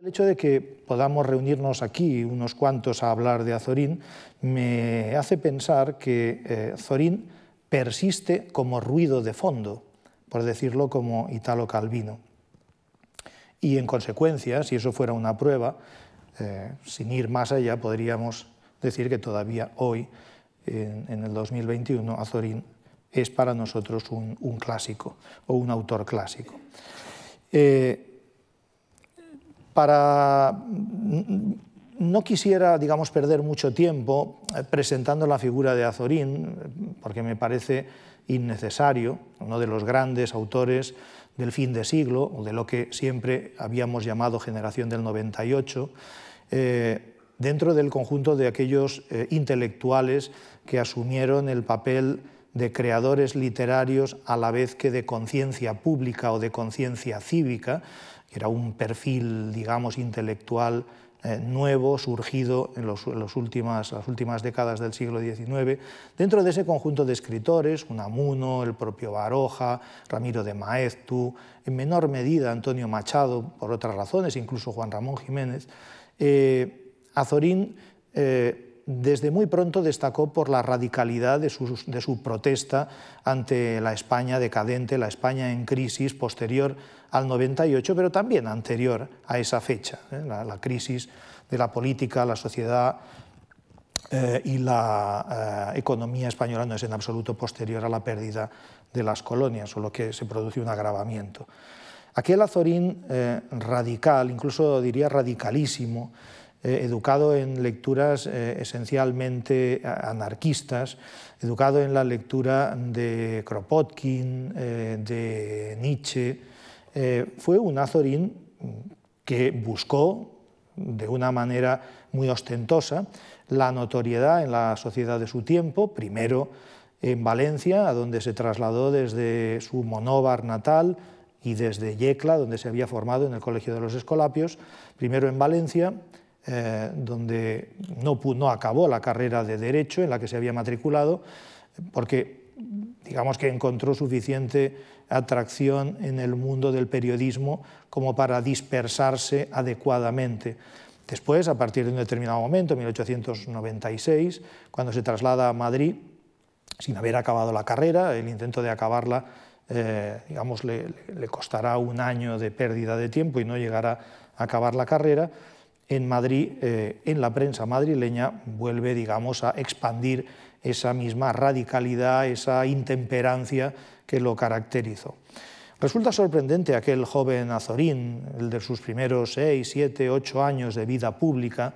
El hecho de que podamos reunirnos aquí unos cuantos a hablar de Azorín me hace pensar que Azorín eh, Zorín persiste como ruido de fondo, por decirlo como Italo Calvino. Y en consecuencia, si eso fuera una prueba, eh, sin ir más allá, podríamos decir que todavía hoy, en, el 2021, Azorín es para nosotros un, clásico o un autor clásico. Eh, para... Mm, no quisiera, digamos, perder mucho tiempo eh, presentando la figura de Azorín, porque me parece innecesario, uno de los grandes autores del fin de siglo, o de lo que siempre habíamos llamado generación del 98, eh, dentro del conjunto de aquellos eh, intelectuales que asumieron el papel de creadores literarios a la vez que de conciencia pública o de conciencia cívica, era un perfil, digamos, intelectual eh, nuevo, surgido en, últimas, las últimas décadas del siglo XIX, dentro de ese conjunto de escritores, Unamuno, el propio Baroja, Ramiro de Maeztu, en menor medida Antonio Machado, por otras razones, incluso Juan Ramón Jiménez, eh, Azorín eh, desde muy pronto destacó por la radicalidad de su, protesta ante la España decadente, la España en crisis posterior al 98, pero también anterior a esa fecha, ¿eh? la, crisis de la política, la sociedad eh, y la eh, economía española no es en absoluto posterior a la pérdida de las colonias, solo que se produce un agravamiento. Aquel Azorín radical, incluso diría radicalísimo, eh, educado en lecturas eh, esencialmente anarquistas, educado en la lectura de Kropotkin, eh, de Nietzsche. fue un azorín que buscó de una manera muy ostentosa la notoriedad en la sociedad de su tiempo, primero en Valencia, a donde se trasladó desde su monóvar natal y desde Yecla, donde se había formado en el Colegio de los Escolapios, primero en Valencia, eh, donde no, acabó la carrera de Derecho en la que se había matriculado, porque digamos que encontró suficiente atracción en el mundo del periodismo como para dispersarse adecuadamente. Después, a partir de un determinado momento, 1896, cuando se traslada a Madrid, sin haber acabado la carrera, el intento de acabarla, eh, digamos, le costará un año de pérdida de tiempo y no llegará a acabar la carrera, en Madrid, eh, en la prensa madrileña, vuelve, digamos, a expandir esa misma radicalidad, esa intemperancia que lo caracterizó. Resulta sorprendente aquel joven Azorín, el de sus primeros seis, siete, ocho años de vida pública,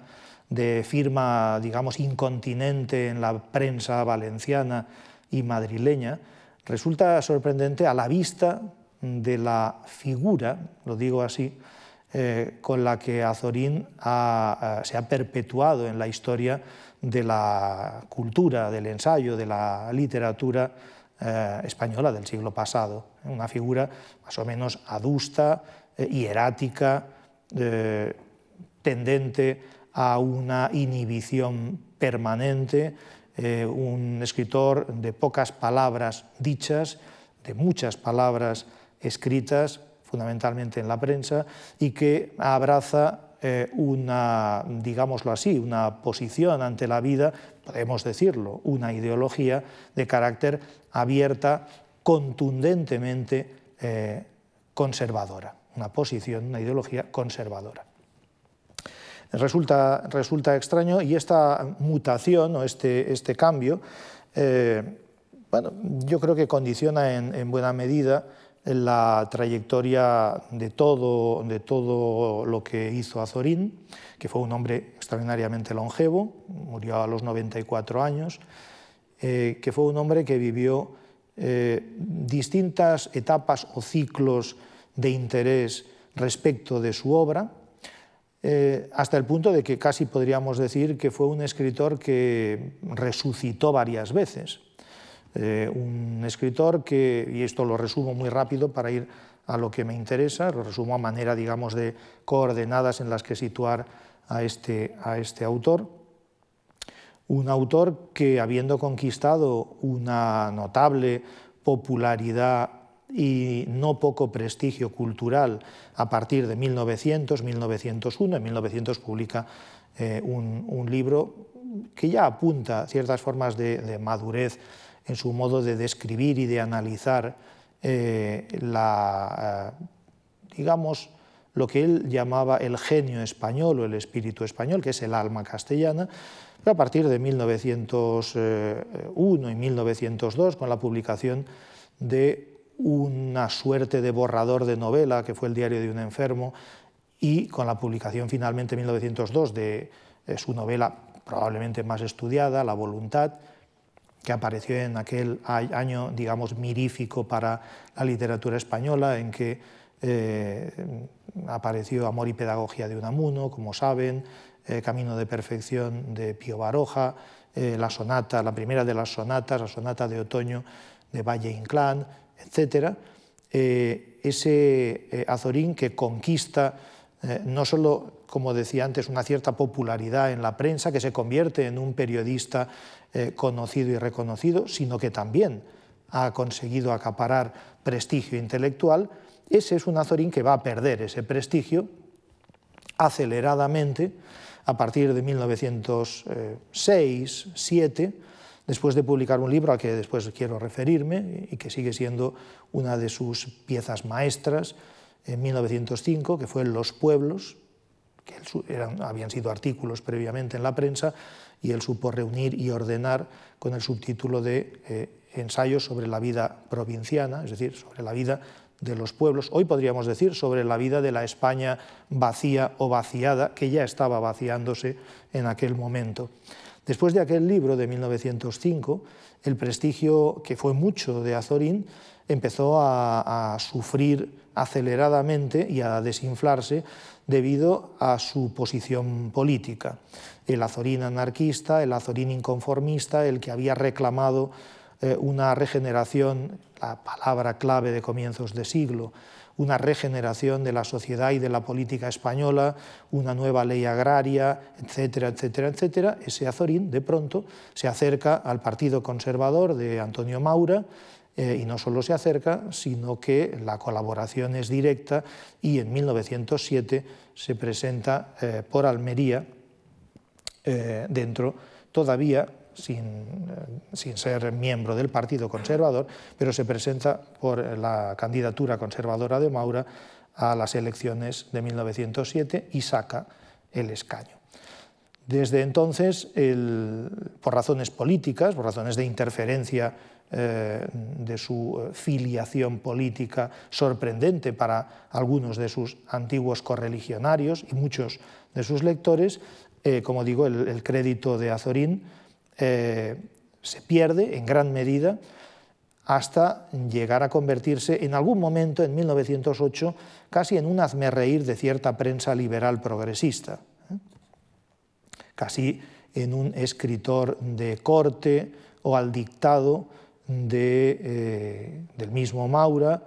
de firma, digamos, incontinente en la prensa valenciana y madrileña, resulta sorprendente a la vista de la figura, lo digo así, eh, con la que Azorín eh, se ha perpetuado en la historia de la cultura, del ensayo, de la literatura eh, española del siglo pasado. Una figura más o menos adusta, hierática, tendente a una inhibición permanente, un escritor de pocas palabras dichas, de muchas palabras escritas, fundamentalmente en la prensa, y que abraza eh, una, digámoslo así, una posición ante la vida, podemos decirlo, una ideología de carácter abierta, contundentemente eh, conservadora, una posición, una ideología conservadora. Resulta, extraño y esta mutación o este, este cambio, eh, bueno, yo creo que condiciona en buena medida la trayectoria de todo, lo que hizo Azorín, que fue un hombre extraordinariamente longevo, murió a los 94 años, eh, que fue un hombre que vivió eh, distintas etapas o ciclos de interés respecto de su obra, eh, hasta el punto de que casi podríamos decir que fue un escritor que resucitó varias veces. Eh, un escritor que, y esto lo resumo muy rápido para ir a lo que me interesa, lo resumo a manera, digamos, de coordenadas en las que situar a este, a este autor. Un autor que, habiendo conquistado una notable popularidad y no poco prestigio cultural a partir de 1900, 1901, en 1900 publica eh, un, libro que ya apunta ciertas formas de madurez en su modo de describir y de analizar eh, eh, digamos, lo que él llamaba el genio español o el espíritu español, que es el alma castellana, pero a partir de 1901 y 1902, con la publicación de una suerte de borrador de novela, que fue el diario de un enfermo, y con la publicación finalmente en 1902 de eh, su novela probablemente más estudiada, La voluntad, que apareció en aquel año, digamos, mirífico para la literatura española, en que eh, apareció Amor y Pedagogía de Unamuno, como saben, eh, Camino de Perfección de Pío Baroja, eh, la sonata, la primera de las sonatas, la sonata de otoño de Valle Inclán, etc. ese Azorín que conquista no solo como decía antes, una cierta popularidad en la prensa, que se convierte en un periodista eh, conocido y reconocido, sino que también ha conseguido acaparar prestigio intelectual, ese es un azorín que va a perder ese prestigio aceleradamente a partir de 1906, 7, después de publicar un libro al que después quiero referirme y que sigue siendo una de sus piezas maestras en 1905, que fue Los pueblos, que habían sido artículos previamente en la prensa, y él supo reunir y ordenar con el subtítulo de eh, Ensayos sobre la vida provinciana, es decir, sobre la vida de los pueblos, hoy podríamos decir sobre la vida de la España vacía o vaciada, que ya estaba vaciándose en aquel momento. Después de aquel libro de 1905, el prestigio, que fue mucho de Azorín, empezó a sufrir aceleradamente y a desinflarse debido a su posición política el azorín anarquista, el azorín inconformista, el que había reclamado eh, una regeneración, la palabra clave de comienzos de siglo, una regeneración de la sociedad y de la política española, una nueva ley agraria, etcétera, etcétera, etcétera, ese Azorín de pronto se acerca al Partido Conservador de Antonio Maura eh, y no solo se acerca, sino que la colaboración es directa y en 1907 se presenta eh, por Almería eh, dentro, todavía eh, sin, ser miembro del Partido Conservador, pero se presenta por la candidatura conservadora de Maura a las elecciones de 1907 y saca el escaño. Desde entonces, por razones políticas, por razones de interferencia eh, de su filiación política sorprendente para algunos de sus antiguos correligionarios y muchos de sus lectores, eh, como digo, el, crédito de Azorín eh, se pierde en gran medida hasta llegar a convertirse en algún momento, en 1908, casi en un reír de cierta prensa liberal progresista, ¿eh? casi en un escritor de corte o al dictado del mismo Maura,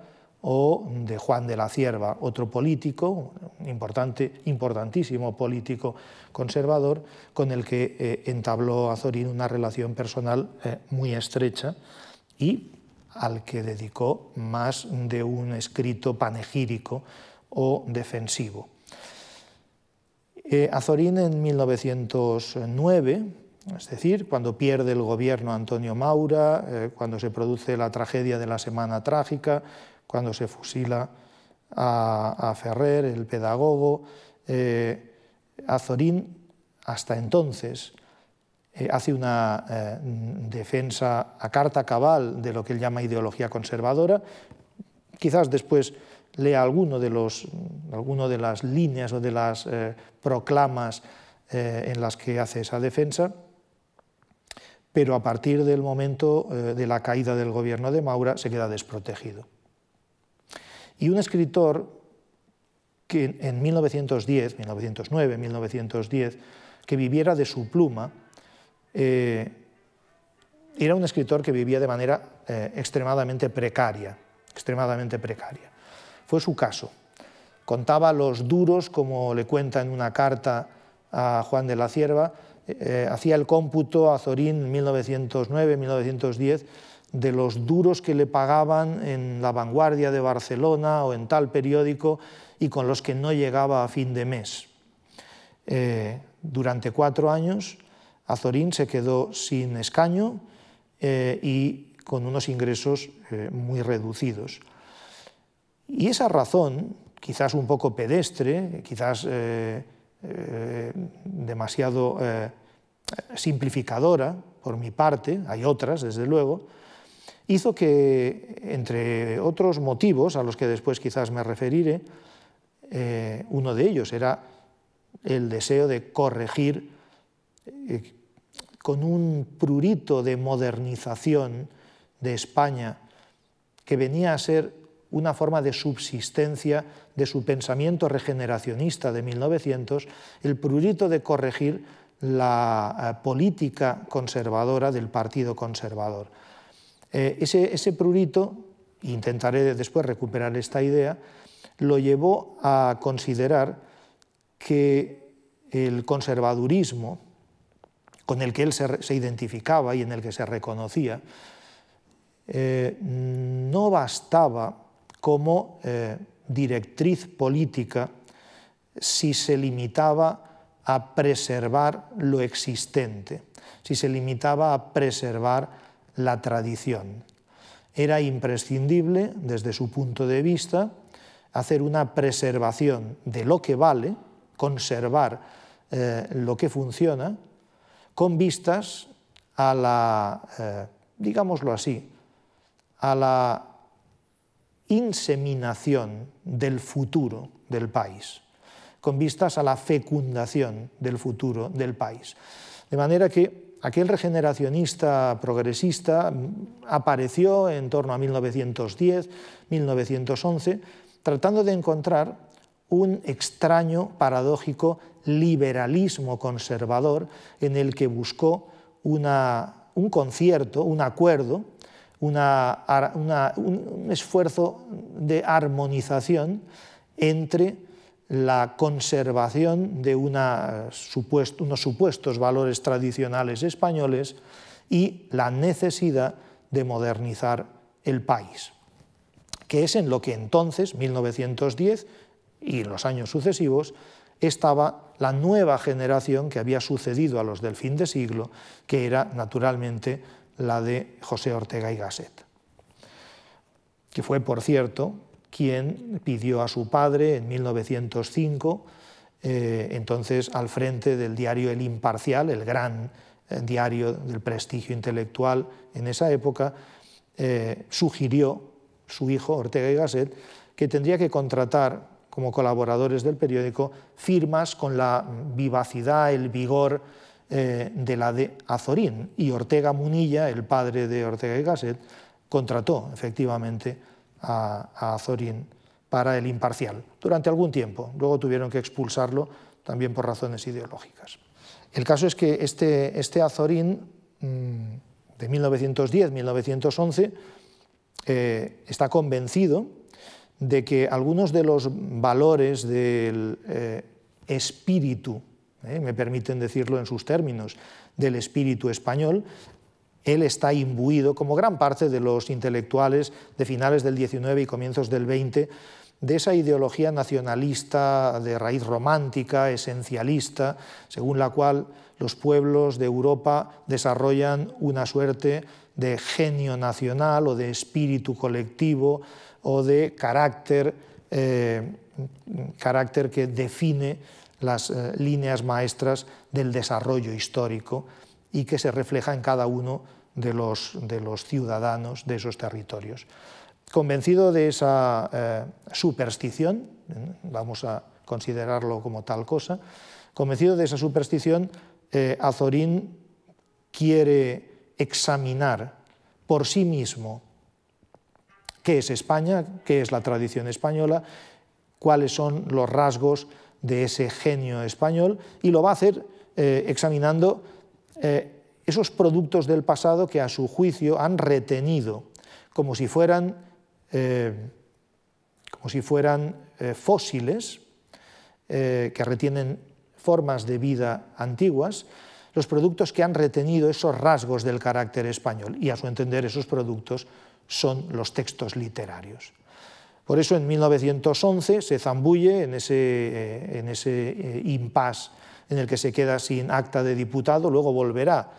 o de Juan de la Cierva, otro político, importante, importantísimo político conservador, con el que eh, entabló Azorín una relación personal eh, muy estrecha y al que dedicó más de un escrito panegírico o defensivo. Eh, Azorín en 1909, es decir, cuando pierde el gobierno Antonio Maura, cuando se produce la tragedia de la Semana Trágica, cuando se fusila a, Ferrer, el pedagogo, eh, a Zorín, hasta entonces, eh, hace una eh, defensa a carta cabal de lo que él llama ideología conservadora. Quizás después lea alguno de, los, alguno de las líneas o de las proclamas en las que hace esa defensa, pero a partir del momento de la caída del gobierno de Maura se queda desprotegido. Y un escritor que en 1910, 1909, 1910, que viviera de su pluma, eh, era un escritor que vivía de manera eh, extremadamente precaria, extremadamente precaria. Fue su caso. Contaba los duros, como le cuenta en una carta a Juan de la Cierva, eh, hacía el cómputo a Zorín 1909-1910 de los duros que le pagaban en La Vanguardia de Barcelona o en tal periódico y con los que no llegaba a fin de mes. Eh, durante cuatro años, Azorín se quedó sin escaño eh, y con unos ingresos eh, muy reducidos. Y esa razón, quizás un poco pedestre, quizás demasiado simplificadora por mi parte, hay otras, desde luego, hizo que, entre otros motivos a los que después quizás me referiré, eh, uno de ellos era el deseo de corregir eh, con un prurito de modernización de España que venía a ser una forma de subsistencia de su pensamiento regeneracionista de 1900, el prurito de corregir la eh, política conservadora del Partido Conservador. Eh, ese, prurito, intentaré después recuperar esta idea, lo llevó a considerar que el conservadurismo, con el que él se, identificaba y en el que se reconocía, eh, no bastaba como eh, directriz política si se limitaba a preservar lo existente, si se limitaba a preservar la tradición. Era imprescindible, desde su punto de vista, hacer una preservación de lo que vale, conservar eh, lo que funciona, con vistas a la, eh, digámoslo así, a la inseminación del futuro del país, con vistas a la fecundación del futuro del país. De manera que Aquel regeneracionista progresista apareció en torno a 1910-1911 tratando de encontrar un extraño, paradójico liberalismo conservador en el que buscó un concierto, un acuerdo, un esfuerzo de armonización entre la conservación de unos supuestos valores tradicionales españoles y la necesidad de modernizar el país, que es en lo que entonces, 1910 y en los años sucesivos, estaba la nueva generación que había sucedido a los del fin de siglo, que era naturalmente la de José Ortega y Gasset, que fue, por cierto, quien pidió a su padre en 1905, eh, entonces al frente del diario El Imparcial, el gran eh, diario del prestigio intelectual en esa época, eh, sugirió su hijo Ortega y Gasset que tendría que contratar como colaboradores del periódico firmas con la vivacidad, el vigor de la de Azorín. Y Ortega Munilla, el padre de Ortega y Gasset, contrató efectivamente a, Azorín para el imparcial, durante algún tiempo. Luego tuvieron que expulsarlo también por razones ideológicas. El caso es que este, este Azorín mm, de 1910-1911 eh, está convencido de que algunos de los valores del eh, espíritu, eh, me permiten decirlo en sus términos, del espíritu español, él está imbuido, como gran parte de los intelectuales de finales del XIX y comienzos del XX, de esa ideología nacionalista de raíz romántica, esencialista, según la cual los pueblos de Europa desarrollan una suerte de genio nacional o de espíritu colectivo o de carácter, eh, carácter que define las eh, líneas maestras del desarrollo histórico y que se refleja en cada uno de los, de los ciudadanos de esos territorios. Convencido de esa eh, superstición, ¿eh? vamos a considerarlo como tal cosa, convencido de esa superstición, eh, Azorín quiere examinar por sí mismo qué es España, qué es la tradición española, cuáles son los rasgos de ese genio español y lo va a hacer examinando esos productos del pasado que a su juicio han retenido, como si fueran, eh, como si fueran eh, fósiles eh, que retienen formas de vida antiguas, los productos que han retenido esos rasgos del carácter español. Y a su entender esos productos son los textos literarios. Por eso en 1911 se zambulle en ese, en ese impasse en el que se queda sin acta de diputado, luego volverá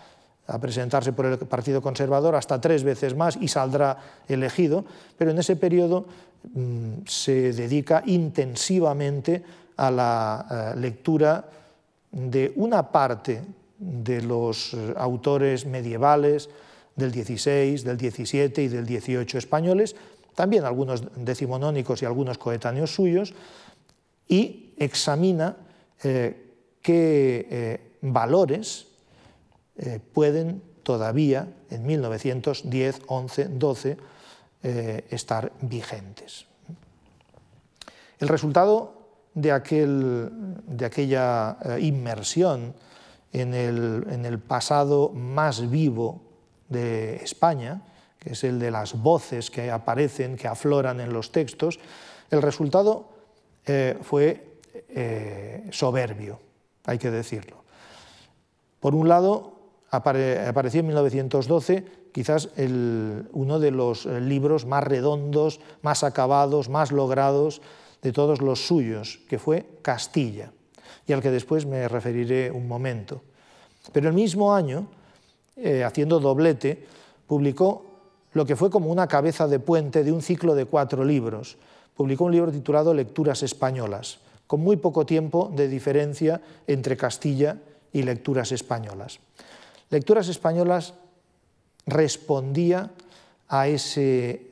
a presentarse por el Partido Conservador hasta tres veces más y saldrá elegido, pero en ese periodo mm, se dedica intensivamente a la eh, lectura de una parte de los eh, autores medievales del 16, del 17 y del 18 españoles, también algunos decimonónicos y algunos coetáneos suyos, y examina eh, qué valores eh, pueden todavía en 1910, 11, 12 estar vigentes. El resultado de, aquel, de aquella eh, inmersión en el, pasado más vivo de España, que es el de las voces que aparecen, que afloran en los textos, el resultado eh, fue soberbio, hay que decirlo. Por un lado, apareció en 1912 quizás uno de los eh, libros más redondos, más acabados, más logrados de todos los suyos, que fue Castilla, y al que después me referiré un momento. Pero el mismo año, eh, haciendo doblete, publicó lo que fue como una cabeza de puente de un ciclo de cuatro libros. Publicó un libro titulado Lecturas Españolas, con muy poco tiempo de diferencia entre Castilla y Lecturas Españolas. Lecturas Españolas respondía a ese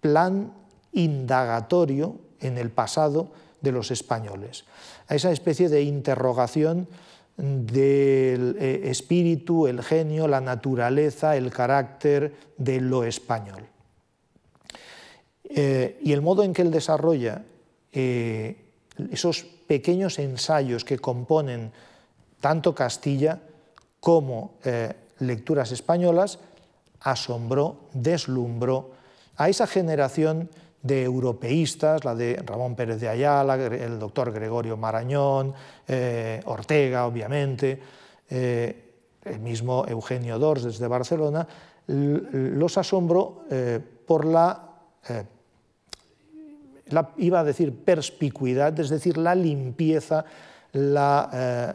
plan indagatorio en el pasado de los españoles, a esa especie de interrogación del eh, espíritu, el genio, la naturaleza, el carácter de lo español. Eh, y el modo en que él desarrolla eh, esos pequeños ensayos que componen tanto Castilla como eh, lecturas españolas, asombró, deslumbró a esa generación de europeístas, la de Ramón Pérez de Ayala, el doctor Gregorio Marañón, eh, Ortega, obviamente, eh, el mismo Eugenio Dors desde Barcelona, los asombró por la, la, iba a decir, perspicuidad, es decir, la limpieza, la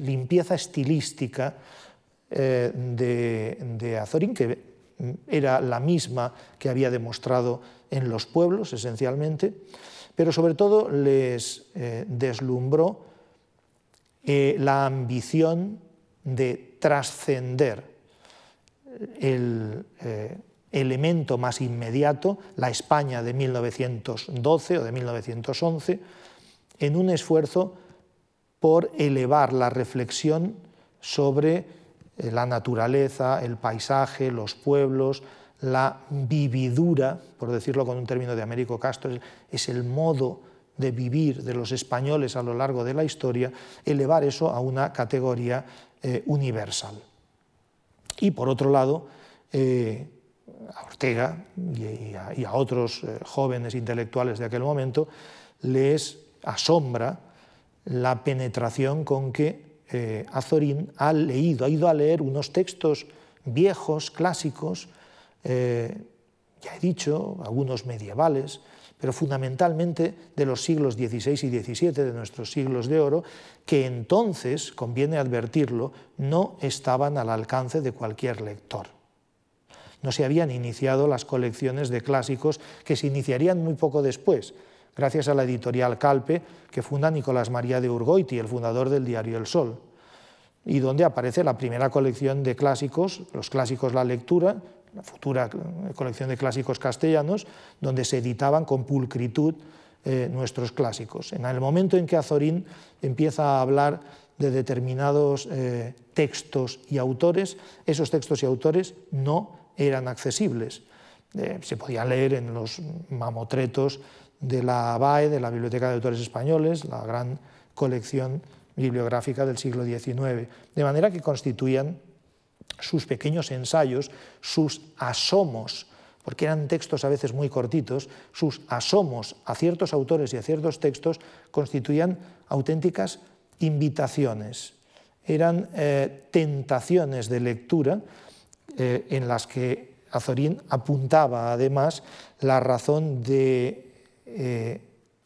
limpieza estilística eh, de, Azorín, que era la misma que había demostrado en los pueblos esencialmente, pero sobre todo les eh, deslumbró eh, la ambición de trascender el elemento más inmediato, la España de 1912 o de 1911, en un esfuerzo por elevar la reflexión sobre eh, la naturaleza, el paisaje, los pueblos, la vividura, por decirlo con un término de Américo Castro, es el modo de vivir de los españoles a lo largo de la historia, elevar eso a una categoría eh, universal. Y por otro lado, eh, a Ortega y a, otros jóvenes intelectuales de aquel momento les asombra la penetración con que eh, Azorín ha leído, ha ido a leer unos textos viejos, clásicos, eh, ya he dicho, algunos medievales, pero fundamentalmente de los siglos XVI y XVII, de nuestros siglos de oro, que entonces, conviene advertirlo, no estaban al alcance de cualquier lector. No se habían iniciado las colecciones de clásicos que se iniciarían muy poco después, gracias a la editorial Calpe, que funda Nicolás María de Urgoiti, el fundador del diario El Sol, y donde aparece la primera colección de clásicos, los clásicos La Lectura, la futura colección de clásicos castellanos, donde se editaban con pulcritud eh, nuestros clásicos. En el momento en que Azorín empieza a hablar de determinados eh, textos y autores, esos textos y autores no eran accesibles. Eh, se podía leer en los mamotretos de la BAE, de la Biblioteca de Autores Españoles, la gran colección bibliográfica del siglo XIX, de manera que constituían sus pequeños ensayos, sus asomos, porque eran textos a veces muy cortitos, sus asomos a ciertos autores y a ciertos textos constituían auténticas invitaciones, eran eh, tentaciones de lectura eh, en las que Azorín apuntaba además la razón de eh,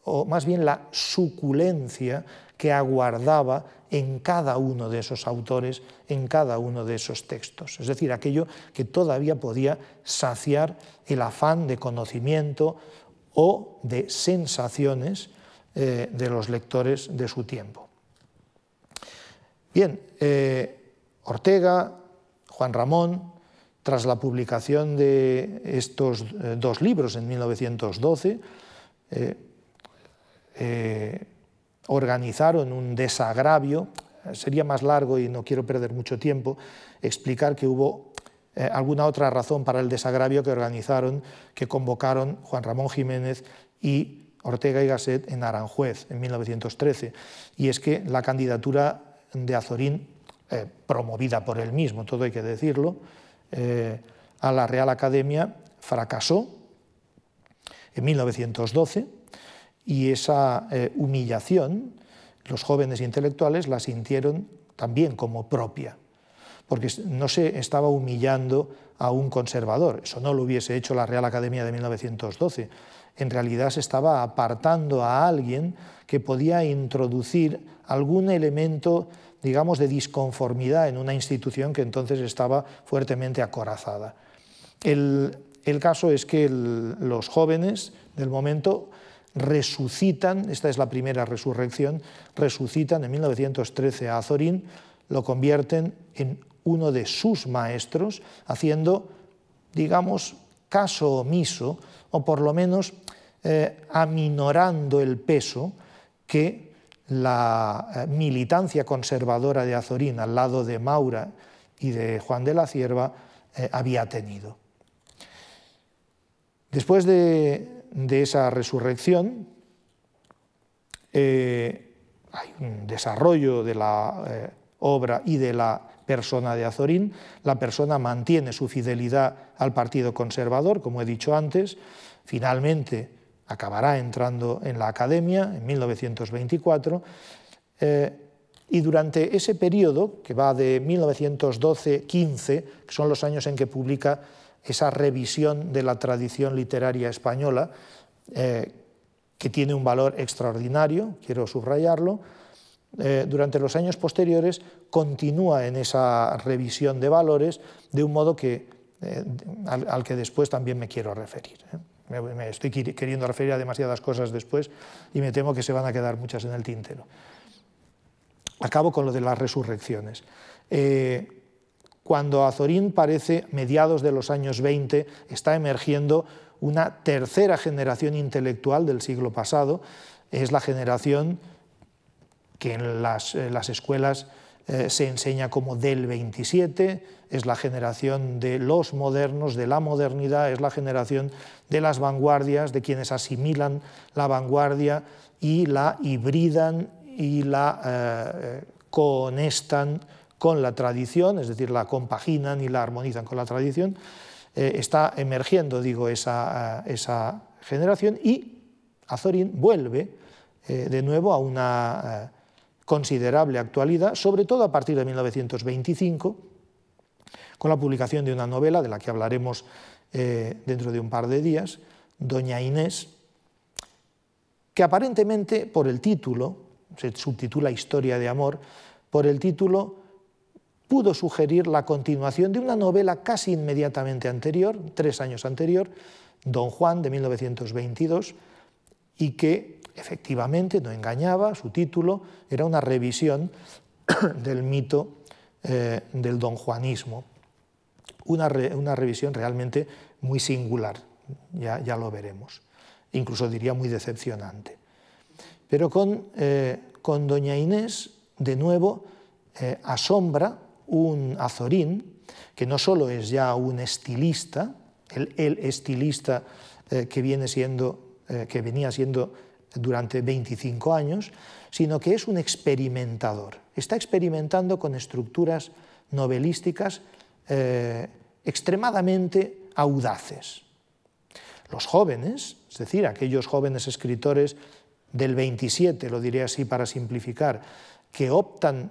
o más bien la suculencia que aguardaba en cada uno de esos autores, en cada uno de esos textos. Es decir, aquello que todavía podía saciar el afán de conocimiento o de sensaciones eh, de los lectores de su tiempo. Bien, eh, Ortega, Juan Ramón, tras la publicación de estos dos libros en 1912, eh, eh, organizaron un desagravio, sería más largo y no quiero perder mucho tiempo, explicar que hubo eh, alguna otra razón para el desagravio que organizaron, que convocaron Juan Ramón Jiménez y Ortega y Gasset en Aranjuez en 1913. Y es que la candidatura de Azorín, promovida por él mismo, todo hay que decirlo, a la Real Academia fracasó en 1912 y esa eh, humillación los jóvenes intelectuales la sintieron también como propia, porque no se estaba humillando a un conservador, eso no lo hubiese hecho la Real Academia de 1912, en realidad se estaba apartando a alguien que podía introducir algún elemento, digamos, de disconformidad en una institución que entonces estaba fuertemente acorazada. El el caso es que los jóvenes del momento resucitan, esta es la primera resurrección, resucitan en 1913 a Azorín, lo convierten en uno de sus maestros, haciendo, digamos, caso omiso, o por lo menos eh, aminorando el peso que la eh, militancia conservadora de Azorín al lado de Maura y de Juan de la Cierva eh, había tenido. Después de, esa resurrección, eh, hay un desarrollo de la eh, obra y de la persona de Azorín. La persona mantiene su fidelidad al Partido Conservador, como he dicho antes. Finalmente acabará entrando en la academia en 1924. Eh, y durante ese periodo, que va de 1912-15, que son los años en que publica esa revisión de la tradición literaria española, eh, que tiene un valor extraordinario, quiero subrayarlo, eh, durante los años posteriores continúa en esa revisión de valores de un modo que, eh, al, que después también me quiero referir. Me, estoy queriendo referir a demasiadas cosas después y me temo que se van a quedar muchas en el tintero. Acabo con lo de las resurrecciones cuando Azorín parece, mediados de los años 20, está emergiendo una tercera generación intelectual del siglo pasado, es la generación que en las, escuelas eh, se enseña como del 27, es la generación de los modernos, de la modernidad, es la generación de las vanguardias, de quienes asimilan la vanguardia y la hibridan y la eh, eh, cohonestan, conectan con la tradición, es decir, la compaginan y la armonizan con la tradición, eh, está emergiendo, digo, eh, esa, generación y Azorín vuelve eh, de nuevo a una considerable actualidad, sobre todo a partir de 1925, con la publicación de una novela de la que hablaremos dentro de un par de días, Doña Inés, que aparentemente por el título, se subtitula Historia de Amor, por el título pudo sugerir la continuación de una novela casi inmediatamente anterior, tres años anterior, Don Juan de 1922, y que efectivamente no engañaba, su título era una revisión del mito eh, del don Juanismo, una, revisión realmente muy singular, ya, ya, lo veremos, incluso diría muy decepcionante. Pero con, eh, Doña Inés, de nuevo, eh, asombra un azorín, que no solo es ya un estilista, el, estilista eh, que, viene siendo, eh, que venía siendo durante 25 años, sino que es un experimentador. Está experimentando con estructuras novelísticas eh, extremadamente audaces. Los jóvenes, es decir, aquellos jóvenes escritores del 27, lo diré así para simplificar, que optan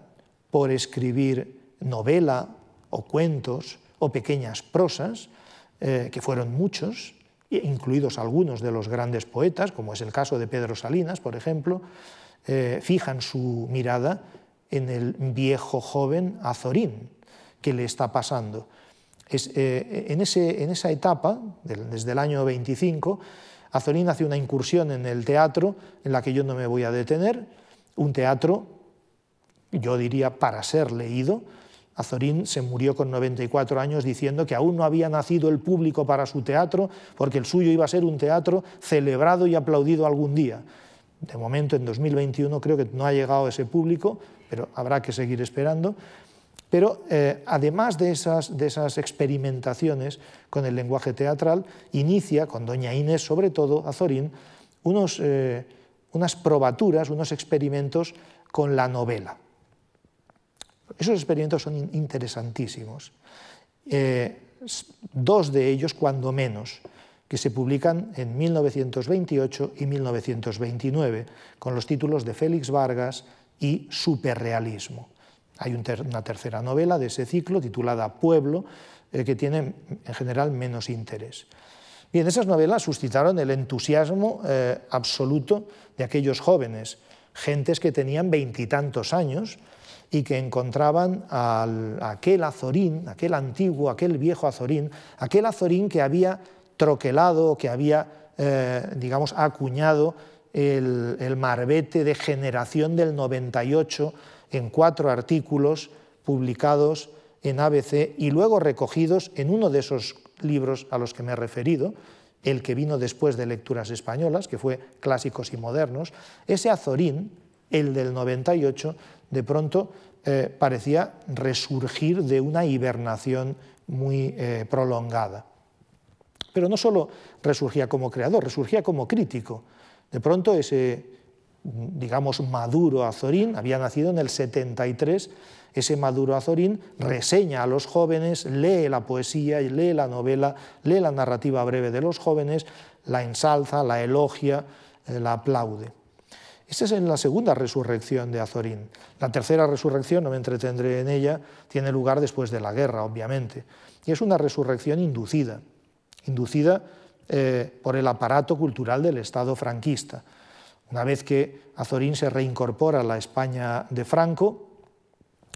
por escribir novela o cuentos o pequeñas prosas, eh, que fueron muchos, incluidos algunos de los grandes poetas, como es el caso de Pedro Salinas, por ejemplo, eh, fijan su mirada en el viejo joven Azorín que le está pasando. Eh, en, esa etapa, desde el año 25, Azorín hace una incursión en el teatro en la que yo no me voy a detener, un teatro, yo diría, para ser leído, Azorín se murió con 94 años diciendo que aún no había nacido el público para su teatro, porque el suyo iba a ser un teatro celebrado y aplaudido algún día. De momento, en 2021, creo que no ha llegado ese público, pero habrá que seguir esperando. Pero eh, además de esas, experimentaciones con el lenguaje teatral, inicia, con doña Inés sobre todo, Azorín, unos, eh, unas probaturas, unos experimentos con la novela. Esos experimentos son interesantísimos. Eh, dos de ellos, cuando menos, que se publican en 1928 y 1929 con los títulos de Félix Vargas y Superrealismo. Hay una tercera novela de ese ciclo titulada Pueblo, eh, que tiene en general menos interés. Bien, esas novelas suscitaron el entusiasmo eh, absoluto de aquellos jóvenes, gentes que tenían veintitantos años, y que encontraban a aquel azorín, aquel antiguo, aquel viejo azorín, aquel azorín que había troquelado, que había, eh, digamos, acuñado el marbete de generación del 98 en cuatro artículos publicados en ABC y luego recogidos en uno de esos libros a los que me he referido, el que vino después de Lecturas Españolas, que fue Clásicos y Modernos, ese Azorín, el del 98, de pronto eh, parecía resurgir de una hibernación muy eh, prolongada. Pero no solo resurgía como creador, resurgía como crítico. De pronto ese, digamos, Maduro Azorín, había nacido en el 73, ese Maduro Azorín reseña a los jóvenes, lee la poesía, lee la novela, lee la narrativa breve de los jóvenes, la ensalza, la elogia, eh, la aplaude. Esta es en la segunda resurrección de Azorín. La tercera resurrección, no me entretendré en ella, tiene lugar después de la guerra, obviamente. Y es una resurrección inducida, inducida eh, por el aparato cultural del Estado franquista. Una vez que Azorín se reincorpora a la España de Franco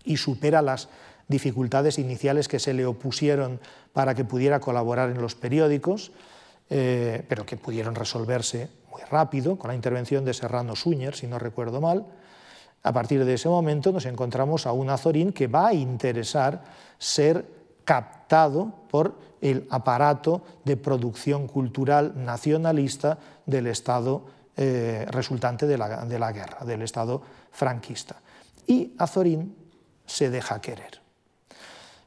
y supera las dificultades iniciales que se le opusieron para que pudiera colaborar en los periódicos, eh, pero que pudieron resolverse muy rápido con la intervención de Serrano Suñer, si no recuerdo mal. A partir de ese momento nos encontramos a un azorín que va a interesar ser captado por el aparato de producción cultural nacionalista del Estado eh, resultante de la, guerra, del Estado franquista. Y Azorín se deja querer.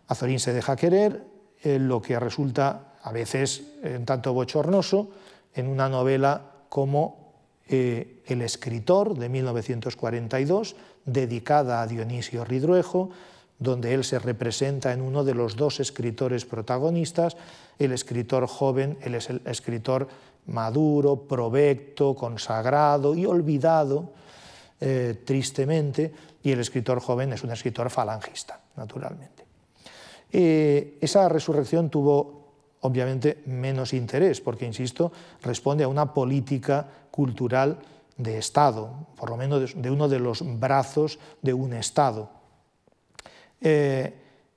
Azorín se deja querer, eh, lo que resulta a veces en tanto bochornoso, en una novela como eh, El escritor de 1942, dedicada a Dionisio Ridruejo, donde él se representa en uno de los dos escritores protagonistas, el escritor joven, él es el escritor maduro, provecto, consagrado y olvidado, eh, tristemente, y el escritor joven es un escritor falangista, naturalmente. Eh, esa resurrección tuvo obviamente menos interés, porque, insisto, responde a una política cultural de Estado, por lo menos de uno de los brazos de un Estado. Eh,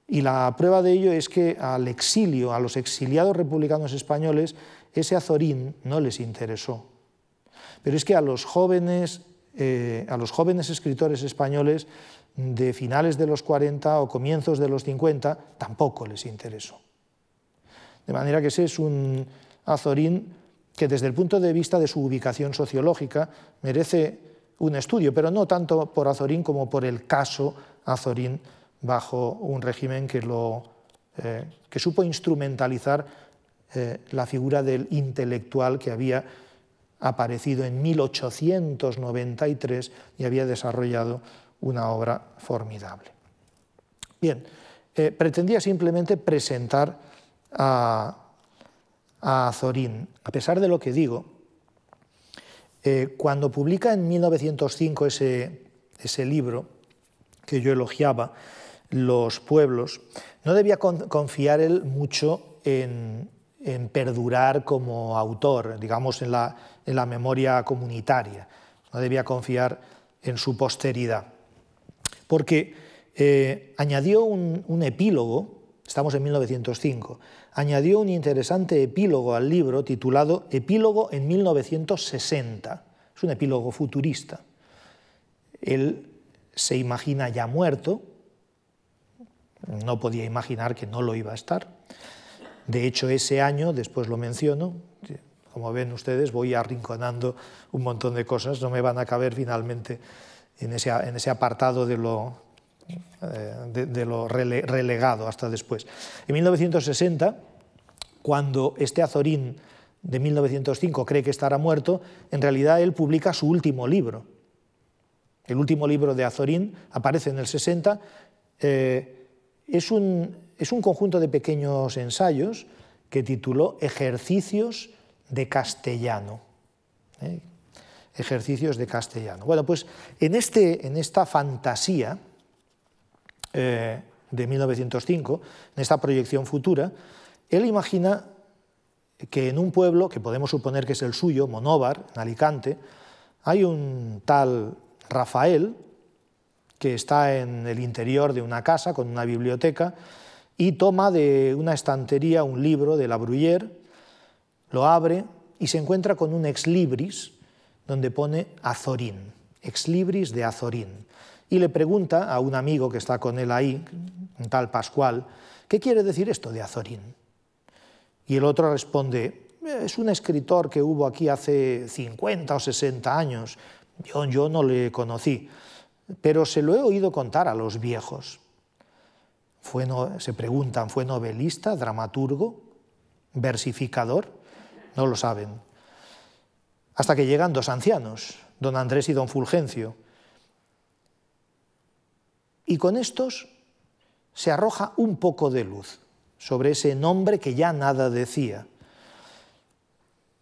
y la prueba de ello es que al exilio, a los exiliados republicanos españoles, ese azorín no les interesó. Pero es que a los jóvenes, eh, a los jóvenes escritores españoles de finales de los 40 o comienzos de los 50 tampoco les interesó. De manera que ese es un azorín que desde el punto de vista de su ubicación sociológica merece un estudio, pero no tanto por Azorín como por el caso Azorín bajo un régimen que, lo, eh, que supo instrumentalizar eh, la figura del intelectual que había aparecido en 1893 y había desarrollado una obra formidable. Bien, eh, pretendía simplemente presentar a, Zorín. A pesar de lo que digo, eh, cuando publica en 1905 ese, libro que yo elogiaba, Los pueblos, no debía confiar él mucho en, perdurar como autor, digamos, en la, memoria comunitaria. No debía confiar en su posteridad. Porque eh, añadió un, un, epílogo, estamos en 1905, añadió un interesante epílogo al libro titulado Epílogo en 1960. Es un epílogo futurista. Él se imagina ya muerto, no podía imaginar que no lo iba a estar. De hecho, ese año, después lo menciono, como ven ustedes, voy arrinconando un montón de cosas, no me van a caber finalmente en ese, ese apartado de lo, eh, de, lo relegado hasta después. En 1960, cuando este Azorín de 1905 cree que estará muerto, en realidad él publica su último libro. El último libro de Azorín aparece en el 60. Eh, es, un, conjunto de pequeños ensayos que tituló Ejercicios de Castellano. ¿eh? Ejercicios de Castellano. Bueno, pues en, este, en esta fantasía, eh, de 1905, en esta proyección futura, él imagina que en un pueblo, que podemos suponer que es el suyo, Monóvar, en Alicante, hay un tal Rafael que está en el interior de una casa con una biblioteca y toma de una estantería un libro de la Bruyère, lo abre y se encuentra con un ex libris donde pone Azorín, ex libris de Azorín y le pregunta a un amigo que está con él ahí, un tal Pascual, ¿qué quiere decir esto de Azorín? Y el otro responde, es un escritor que hubo aquí hace 50 o 60 años, yo, no le conocí, pero se lo he oído contar a los viejos. se preguntan, ¿fue novelista, dramaturgo, versificador? No lo saben. Hasta que llegan dos ancianos, don Andrés y don Fulgencio, y con estos se arroja un poco de luz sobre ese nombre que ya nada decía.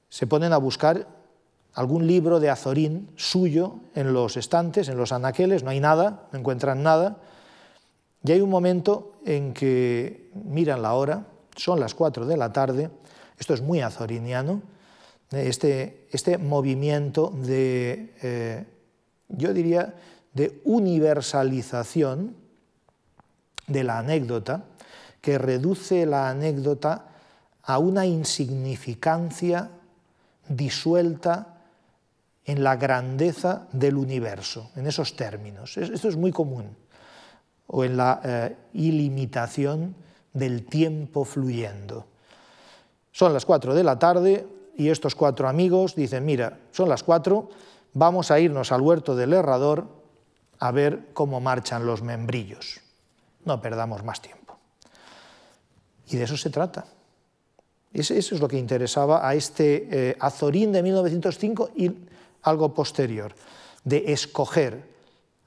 Se ponen a buscar algún libro de Azorín suyo en los estantes, en los anaqueles, no hay nada, no encuentran nada. Y hay un momento en que miran la hora, son las 4 de la tarde, esto es muy azoriniano, este, este movimiento de, eh, yo diría, de universalización de la anécdota que reduce la anécdota a una insignificancia disuelta en la grandeza del universo, en esos términos. Esto es muy común. O en la eh, ilimitación del tiempo fluyendo. Son las cuatro de la tarde y estos cuatro amigos dicen, mira, son las cuatro, vamos a irnos al huerto del herrador a ver cómo marchan los membrillos. No perdamos más tiempo. Y de eso se trata. Eso es lo que interesaba a este eh, Azorín de 1905 y algo posterior, de escoger